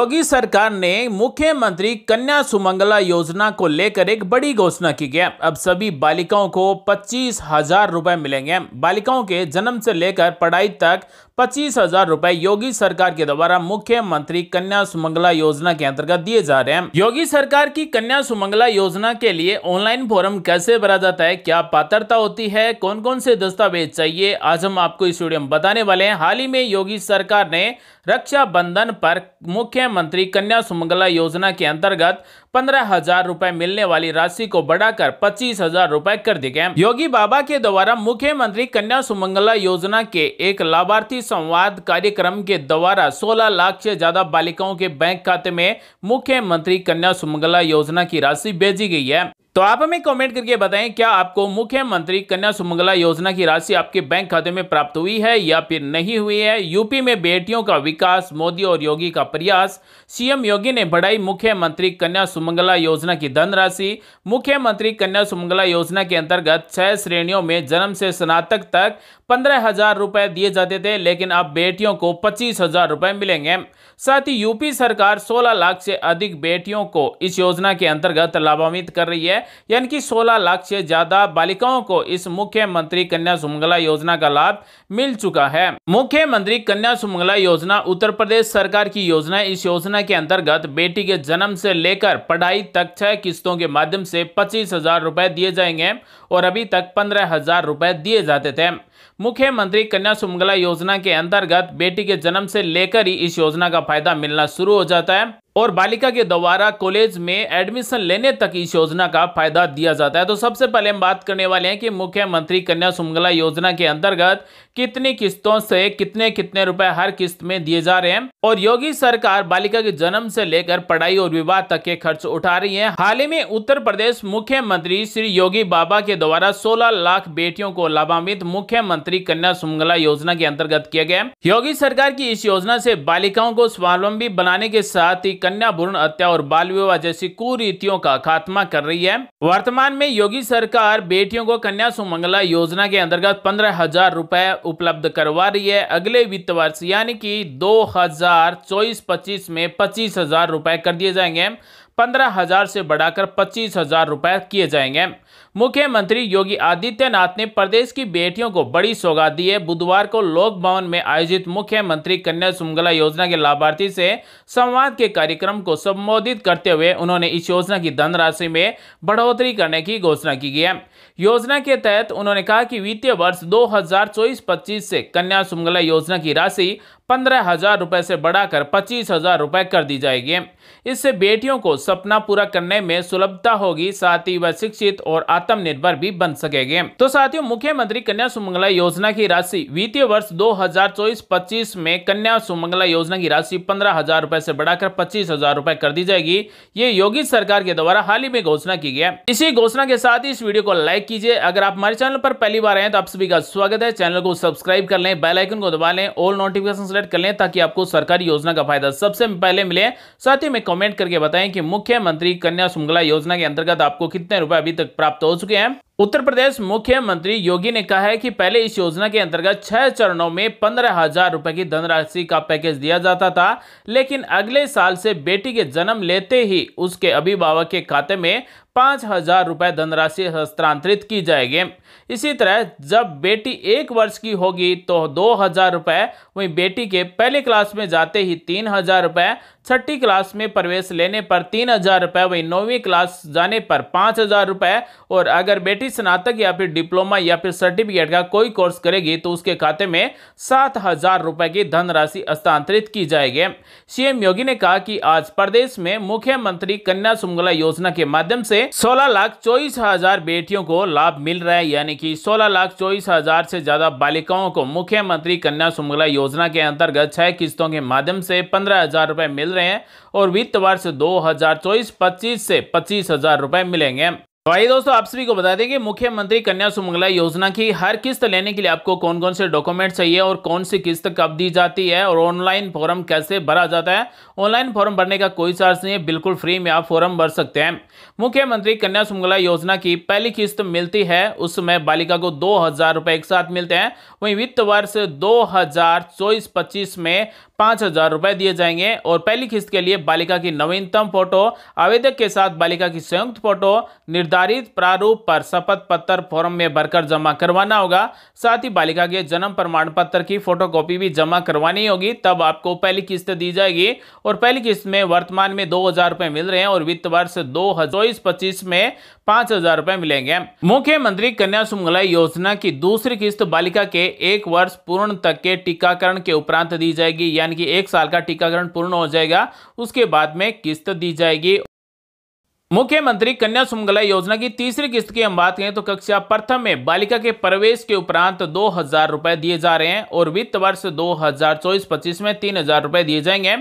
योगी सरकार ने मुख्यमंत्री कन्या सुमंगला योजना को लेकर एक बड़ी घोषणा की गई अब सभी बालिकाओं को पच्चीस हजार रुपए मिलेंगे बालिकाओं के जन्म से लेकर पढ़ाई तक पच्चीस हजार रूपए योगी सरकार के द्वारा मुख्यमंत्री कन्या सुमंगला योजना के अंतर्गत दिए जा रहे हैं योगी सरकार की कन्या सुमंगला योजना के लिए ऑनलाइन फॉर्म कैसे भरा जाता है क्या पात्रता होती है कौन कौन से दस्तावेज चाहिए आज हम आपको इस वीडियो में बताने वाले हैं हाल ही में योगी सरकार ने रक्षा बंधन पर मुख्यमंत्री कन्या सुमंगला योजना के अंतर्गत पंद्रह हजार रूपए मिलने वाली राशि को बढ़ाकर पच्चीस हजार रूपए कर दी गए योगी बाबा के द्वारा मुख्यमंत्री कन्या सुमंगला योजना के एक लाभार्थी संवाद कार्यक्रम के द्वारा सोलह लाख से ज्यादा बालिकाओं के बैंक खाते में मुख्यमंत्री कन्या सुमंगला योजना की राशि भेजी गई है तो आप हमें कमेंट करके बताएं क्या आपको मुख्यमंत्री कन्या सुमंगला योजना की राशि आपके बैंक खाते में प्राप्त हुई है या फिर नहीं हुई है यूपी में बेटियों का विकास मोदी और योगी का प्रयास सीएम योगी ने बढ़ाई मुख्यमंत्री कन्या सुमंगला योजना की धनराशि मुख्यमंत्री कन्या सुमंगला योजना के अंतर्गत छह श्रेणियों में जन्म से स्नातक तक पंद्रह हजार दिए जाते थे लेकिन अब बेटियों को पच्चीस हजार मिलेंगे साथ ही यूपी सरकार सोलह लाख से अधिक बेटियों को इस योजना के अंतर्गत लाभान्वित कर रही है यानी कि 16 लाख से ज़्यादा बालिकाओं को इस मुख्यमंत्री कन्या सुमंगला योजना का लाभ मिल चुका है मुख्यमंत्री कन्या सुमंगला योजना उत्तर प्रदेश सरकार की योजना इस योजना के अंतर्गत बेटी के जन्म से लेकर पढ़ाई तक छह किस्तों के माध्यम से पच्चीस हजार दिए जाएंगे और अभी तक पंद्रह हजार दिए जाते थे मुख्यमंत्री कन्या सुमंगला योजना के अंतर्गत बेटी के जन्म से लेकर ही इस योजना का फायदा मिलना शुरू हो जाता है और बालिका के द्वारा कॉलेज में एडमिशन लेने तक इस योजना का फायदा दिया जाता है तो सबसे पहले हम बात करने वाले हैं कि मुख्यमंत्री कन्या सुमंगला योजना के अंतर्गत कितनी किस्तों से कितने कितने रुपए हर किस्त में दिए जा रहे हैं और योगी सरकार बालिका के जन्म से लेकर पढ़ाई और विवाह तक के खर्च उठा रही है हाल ही में उत्तर प्रदेश मुख्यमंत्री श्री योगी बाबा के द्वारा सोलह लाख बेटियों को लाभान्वित मुख्यमंत्री कन्या सुमंगला योजना के अंतर्गत किया गया योगी सरकार की इस योजना ऐसी बालिकाओं को स्वावलंबी बनाने के साथ ही कन्या भ्रूण हत्या और बाल विवाह जैसी कुरीतियों का खात्मा कर रही है वर्तमान में योगी सरकार बेटियों को कन्या सुमंगला योजना के अंतर्गत पंद्रह हजार रूपए उपलब्ध करवा रही है अगले वित्त वर्ष यानी कि 2024-25 में पच्चीस हज़ार रुपए कर दिए जाएंगे पंद्रह हज़ार से बढ़ाकर पच्चीस हज़ार रुपए किए जाएंगे मुख्यमंत्री योगी आदित्यनाथ ने प्रदेश की बेटियों को बड़ी सौगात दी है बुधवार को लोक भवन में आयोजित मुख्यमंत्री कन्या सुमंगला योजना के लाभार्थी से संवाद के कार्यक्रम को संबोधित करते हुए उन्होंने इस योजना की धनराशि में बढ़ोतरी करने की घोषणा की गई है योजना के तहत उन्होंने कहा कि वित्तीय वर्ष 2024-25 से कन्या सुमंगला योजना की राशि पंद्रह हज़ार रुपये से बढ़ाकर पच्चीस हज़ार रुपये कर दी जाएगी इससे बेटियों को सपना पूरा करने में सुलभता होगी साथ ही वह शिक्षित और आत्मनिर्भर भी बन सकेंगे तो साथियों मुख्यमंत्री कन्या सुमंगला योजना की राशि वित्तीय वर्ष 2024-25 में कन्या सुमंगला योजना की राशि पंद्रह हजार रूपए ऐसी बढ़ाकर पच्चीस हजार रूपए कर दी जाएगी ये योगी सरकार के द्वारा हाल ही में घोषणा की गई इसी घोषणा के साथ ही इस वीडियो को लाइक कीजिए अगर आप हमारे चैनल पर पहली बार आए तो आप सभी का स्वागत है चैनल को सब्सक्राइब कर लें बेलाइकन को दबा लें ऑल नोटिफिकेशन सेलेक्ट कर लें ताकि आपको सरकारी योजना का फायदा सबसे पहले मिले साथ ही में कमेंट करके बताएं कि मुख्यमंत्री कन्या सुमंगला योजना के अंतर्गत आपको कितने रुपए अभी तक प्राप्त हो चुके हैं उत्तर प्रदेश मुख्यमंत्री योगी ने कहा है कि पहले इस योजना के अंतर्गत छह चरणों में पंद्रह हजार रुपए की धनराशि का पैकेज दिया जाता था लेकिन अगले साल से बेटी के जन्म लेते ही उसके अभिभावक के खाते में पाँच हजार रुपये धनराशि हस्तांतरित की जाएगी इसी तरह जब बेटी एक वर्ष की होगी तो दो हजार रुपये वहीं बेटी के पहले क्लास में जाते ही तीन हजार रुपये छठी क्लास में प्रवेश लेने पर तीन हज़ार रुपये वही नौवीं क्लास जाने पर पाँच हज़ार रुपये और अगर बेटी स्नातक या फिर डिप्लोमा या फिर सर्टिफिकेट का कोई कोर्स करेगी तो उसके खाते में सात हज़ार रुपये की धनराशि हस्तांतरित की जाएगी सीएम योगी ने कहा कि आज प्रदेश में मुख्यमंत्री कन्या सुमंगला योजना के माध्यम से सोलह लाख चौबीस हजार बेटियों को लाभ मिल रहा है यानी कि सोलह लाख चौबीस हजार से ज्यादा बालिकाओं को मुख्यमंत्री कन्या सुमंगला योजना के अंतर्गत छह किस्तों के माध्यम से पंद्रह हजार रुपए मिल मिल रहे हैं और वित्त वर्ष दो हजार से पच्चीस हजार रुपए मिलेंगे तो आइए दोस्तों आप सभी को बता दें कि मुख्यमंत्री कन्या सुमंगला योजना की हर किस्त लेने के लिए आपको कौन कौन से डॉक्यूमेंट चाहिए और कौन सी किस्त कब दी जाती है और ऑनलाइन फॉर्म कैसे भरा जाता है ऑनलाइन फॉर्म भरने का कोई चार्ज नहीं है बिल्कुल फ्री में आप फॉर्म भर सकते हैं मुख्यमंत्री कन्या सुमंगला योजना की पहली किस्त मिलती है उस समय बालिका को दो हजार एक साथ मिलते हैं वहीं वित्त वर्ष दो हजार में पाँच हजार रुपये दिए जाएंगे और पहली किस्त के लिए बालिका की नवीनतम फोटो आवेदक के साथ बालिका की संयुक्त फोटो निर्धारित निर्धारित प्रारूप पर शपथ पत्र फॉर्म में भरकर जमा करवाना होगा साथ ही बालिका के जन्म प्रमाण पत्र की फोटोकॉपी भी जमा करवानी होगी तब आपको पहली किस्त दी जाएगी और पहली किस्त में वर्तमान में दो हजार रुपए मिल रहे हैं और वित्त वर्ष दो में पांच हजार रुपए मिलेंगे मुख्यमंत्री कन्या सुमला योजना की दूसरी किस्त बालिका के एक वर्ष पूर्ण तक के टीकाकरण के उपरांत दी जाएगी यानी कि एक साल का टीकाकरण पूर्ण हो जाएगा उसके बाद में किस्त दी जाएगी मुख्यमंत्री कन्या सुमंगला योजना की तीसरी किस्त की हम बात करें तो कक्षा प्रथम में बालिका के प्रवेश के उपरांत दो हजार रुपए दिए जा रहे हैं और वित्त वर्ष दो हजार चौबीस पच्चीस में तीन हजार रुपए दिए जाएंगे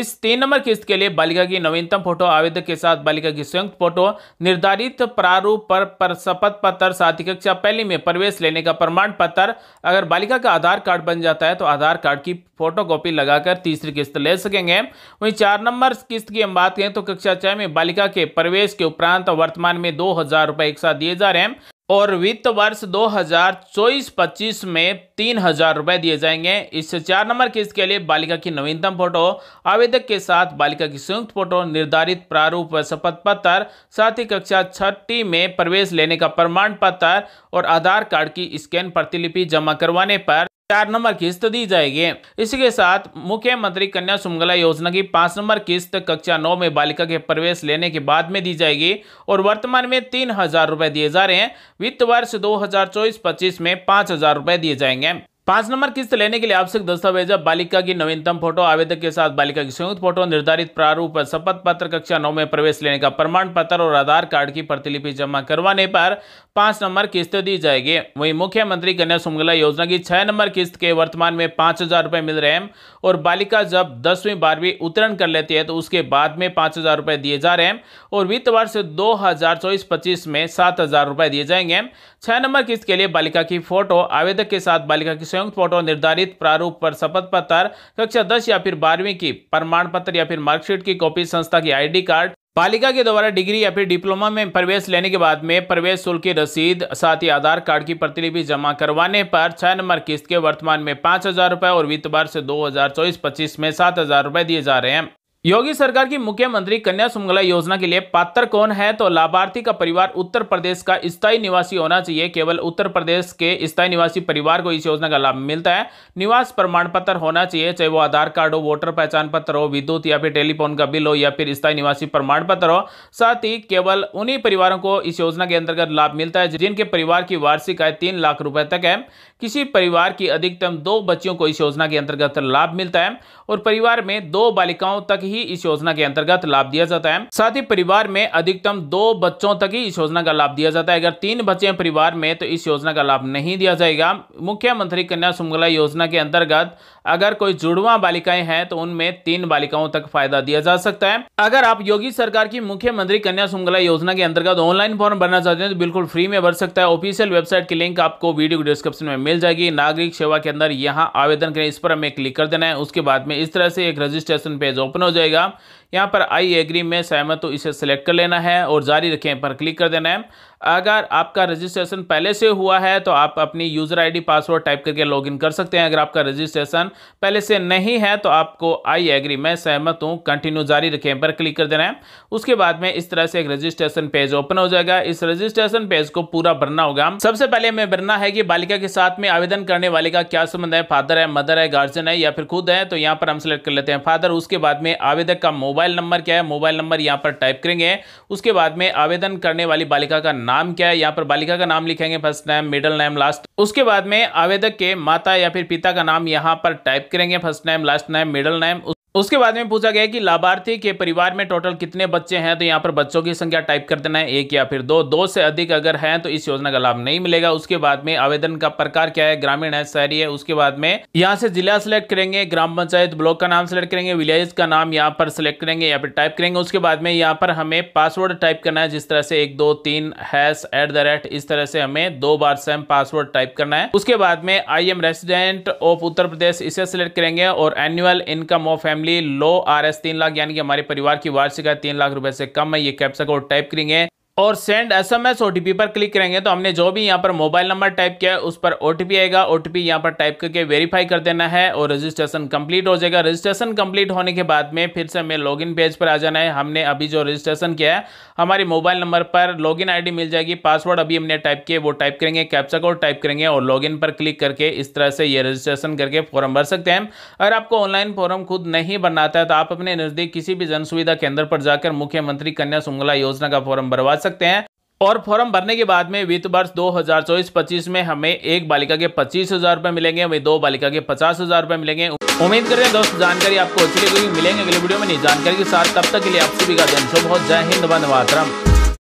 इस तीन नंबर किस्त के लिए बालिका की नवीनतम फोटो आवेदक के साथ बालिका की संयुक्त फोटो निर्धारित प्रारूप पर, पर शपथ पत्र साथ ही कक्षा पहली में प्रवेश लेने का प्रमाण पत्र अगर बालिका का आधार कार्ड बन जाता है तो आधार कार्ड की फोटो कॉपी लगाकर तीसरी किस्त ले सकेंगे वहीं चार नंबर किस्त की हम बात करें तो कक्षा छह में बालिका के प्रवेश के उपरांत वर्तमान में दो हजार रुपये एक साथ दिए जा रहे हैं और वित्त वर्ष 2024-25 में तीन हजार रुपए दिए जाएंगे इससे चार नंबर किस्त के लिए बालिका की नवीनतम फोटो आवेदक के साथ बालिका की संयुक्त फोटो निर्धारित प्रारूप व शपथ पत्र साथ ही कक्षा छठी में प्रवेश लेने का प्रमाण पत्र और आधार कार्ड की स्कैन प्रतिलिपि जमा करवाने पर चार नंबर किस्त दी जाएगी इसके साथ मुख्यमंत्री कन्या सुमंगला योजना की पांच नंबर किस्त कक्षा नौ में बालिका के प्रवेश लेने के बाद में दी जाएगी और वर्तमान में तीन हजार रुपए दिए जा रहे हैं वित्त वर्ष दो हजार चौबीस पच्चीस में पांच हजार रुपए दिए जाएंगे पांच नंबर किस्त लेने के लिए आवश्यक दस्तावेज बालिका की नवीनतम फोटो आवेदक के साथ बालिका की संयुक्त फोटो निर्धारित प्रारूप शपथ पत्र कक्षा नौ में प्रवेश लेने का प्रमाण पत्र और आधार कार्ड की प्रतिलिपि जमा करवाने पर पांच नंबर किस्त दी जाएगी वहीं मुख्यमंत्री कन्या सुमंगला योजना की छह नंबर किस्त के वर्तमान में पांच हजार मिल रहे हैं और बालिका जब दसवीं बारहवीं उत्तीर्ण कर लेती है तो उसके बाद में पांच हजार दिए जा रहे हैं और वित्त वर्ष दो हजार चौबीस पच्चीस में सात हजार दिए जाएंगे छह नंबर किस्त के लिए बालिका की फोटो आवेदक के साथ बालिका की संयुक्त फोटो निर्धारित प्रारूप पर शपथ पत्र कक्षा दस या फिर बारहवीं की प्रमाण पत्र या फिर मार्कशीट की कॉपी संस्था की आईडी कार्ड बालिका के द्वारा डिग्री या फिर डिप्लोमा में प्रवेश लेने के बाद में प्रवेश शुल्क की रसीद साथ ही आधार कार्ड की प्रतिलिपि जमा करवाने पर छह नंबर किस्त के वर्तमान में पाँच हज़ार और वित्त वर्ष दो हज़ार चौबीस पच्चीस में सात हज़ार दिए जा रहे हैं योगी सरकार की मुख्यमंत्री कन्या सुमंगला योजना के लिए पात्र कौन है तो लाभार्थी का परिवार उत्तर प्रदेश का स्थायी निवासी होना चाहिए केवल उत्तर प्रदेश के स्थायी निवासी परिवार को इस योजना का लाभ मिलता है निवास प्रमाण पत्र होना चाहिए चाहे वो आधार कार्ड हो वोटर पहचान पत्र हो विद्युत या फिर टेलीफोन का बिल हो या फिर स्थायी निवासी प्रमाण पत्र हो साथ ही केवल उन्हीं परिवारों को इस योजना के अंतर्गत लाभ मिलता है जिनके परिवार की वार्षिक आय तीन लाख रुपए तक है किसी परिवार की अधिकतम दो बच्चियों को इस योजना के अंतर्गत लाभ मिलता है और परिवार में दो बालिकाओं तक ही इस योजना के अंतर्गत लाभ दिया जाता है साथ ही परिवार में अधिकतम दो बच्चों तक ही इस योजना का लाभ दिया जाता है अगर तीन बच्चे हैं परिवार में तो इस योजना का लाभ नहीं दिया जाएगा मुख्यमंत्री कन्या सुमंगला योजना के अंतर्गत अगर कोई जुड़वा बालिकाएं हैं तो उनमें तीन बालिकाओं तक फायदा दिया जा सकता है अगर आप योगी सरकार की मुख्यमंत्री कन्या सुमंगला योजना के अंतर्गत ऑनलाइन फॉर्म भरना चाहते हैं तो बिल्कुल फ्री में भर सकता है ऑफिशियल वेबसाइट की लिंक आपको वीडियो डिस्क्रिप्शन में मिल जाएगी नागरिक सेवा के अंदर यहाँ आवेदन करें इस पर हमें क्लिक कर देना है उसके बाद में इस तरह से एक रजिस्ट्रेशन पेज ओपन हो जाए जाएगा यहाँ पर आई एग्री में सहमत तो इसे सेलेक्ट कर लेना है और जारी रखें पर क्लिक कर देना है अगर आपका रजिस्ट्रेशन पहले से हुआ है तो आप अपनी यूज़र आईडी पासवर्ड टाइप करके लॉगिन कर सकते हैं अगर आपका रजिस्ट्रेशन पहले से नहीं है तो आपको आई एग्री मैं सहमत हूँ कंटिन्यू जारी रखें पर क्लिक कर देना है उसके बाद में इस तरह से एक रजिस्ट्रेशन पेज ओपन हो जाएगा इस रजिस्ट्रेशन पेज को पूरा भरना होगा सबसे पहले हमें भरना है कि बालिका के साथ में आवेदन करने वाले का क्या संबंध है फादर है मदर है गार्जियन है या फिर खुद है तो यहाँ पर हम सेलेक्ट कर लेते हैं फादर उसके बाद में आवेदक का मोबाइल मोबाइल नंबर क्या है मोबाइल नंबर यहाँ पर टाइप करेंगे उसके बाद में आवेदन करने वाली बालिका का नाम क्या है यहाँ पर बालिका का नाम लिखेंगे first name middle name last उसके बाद में आवेदक के माता या फिर पिता का नाम यहाँ पर टाइप करेंगे first name last name middle name उसके बाद में पूछा गया कि लाभार्थी के परिवार में टोटल कितने बच्चे हैं तो यहाँ पर बच्चों की संख्या टाइप कर देना है एक या फिर दो दो से अधिक अगर हैं तो इस योजना का लाभ नहीं मिलेगा उसके बाद में आवेदन का प्रकार क्या है ग्रामीण है शहरी है उसके बाद में यहाँ से जिला सिलेक्ट करेंगे ग्राम पंचायत ब्लॉक का नाम सिलेक्ट करेंगे विलेज का नाम यहाँ पर सिलेक्ट करेंगे या फिर टाइप करेंगे उसके बाद में यहाँ पर हमें पासवर्ड टाइप करना है जिस तरह से एक दो तीन हैश रेट इस तरह से हमें दो बार सेम पासवर्ड टाइप करना है उसके बाद में I am resident of Uttar Pradesh इसे सिलेक्ट करेंगे और annual income of family low R S तीन लाख यानी कि हमारे परिवार की वार्षिक आय तीन लाख रुपए से कम है ये कैप्सा को टाइप करेंगे और send S M S O T P पर क्लिक करेंगे तो हमने जो भी यहाँ पर मोबाइल नंबर टाइप किया है उस पर ओ टी पी आएगा ओ टी पी यहाँ पर टाइप करके वेरीफाई कर देना है और रजिस्ट्रेशन कंप्लीट हो जाएगा रजिस्ट्रेशन कंप्लीट होने के बाद में फिर से हमें लॉगिन पेज पर आ जाना है हमने अभी जो रजिस्ट्रेशन किया है हमारे मोबाइल नंबर पर लॉग आई डी मिल जाएगी पासवर्ड अभी हमने टाइप किए वो टाइप करेंगे कैप्चा कोड टाइप करेंगे और लॉगिन पर क्लिक करके इस तरह से ये रजिस्ट्रेशन करके फॉर्म भर सकते हैं अगर आपको ऑनलाइन फॉर्म खुद नहीं बनाता है तो आप अपने नज़दीक किसी भी जन सुविधा केंद्र पर जाकर मुख्यमंत्री कन्या सुमंगला योजना का फॉर्म भरवा सकते हैं और फॉर्म भरने के बाद में वित्त वर्ष 2024-25 में हमें एक बालिका के पच्चीस हजार रूपए मिलेंगे हमें दो बालिका के पचास हजार रूपए मिलेंगे उम्मीद करते हैं दोस्त जानकारी आपको अच्छी लगी मिलेंगे अगले वीडियो में नहीं जानकारी के साथ तब तक के लिए आपसे भी का दिन शुभ हो जय हिंद वंदे मातरम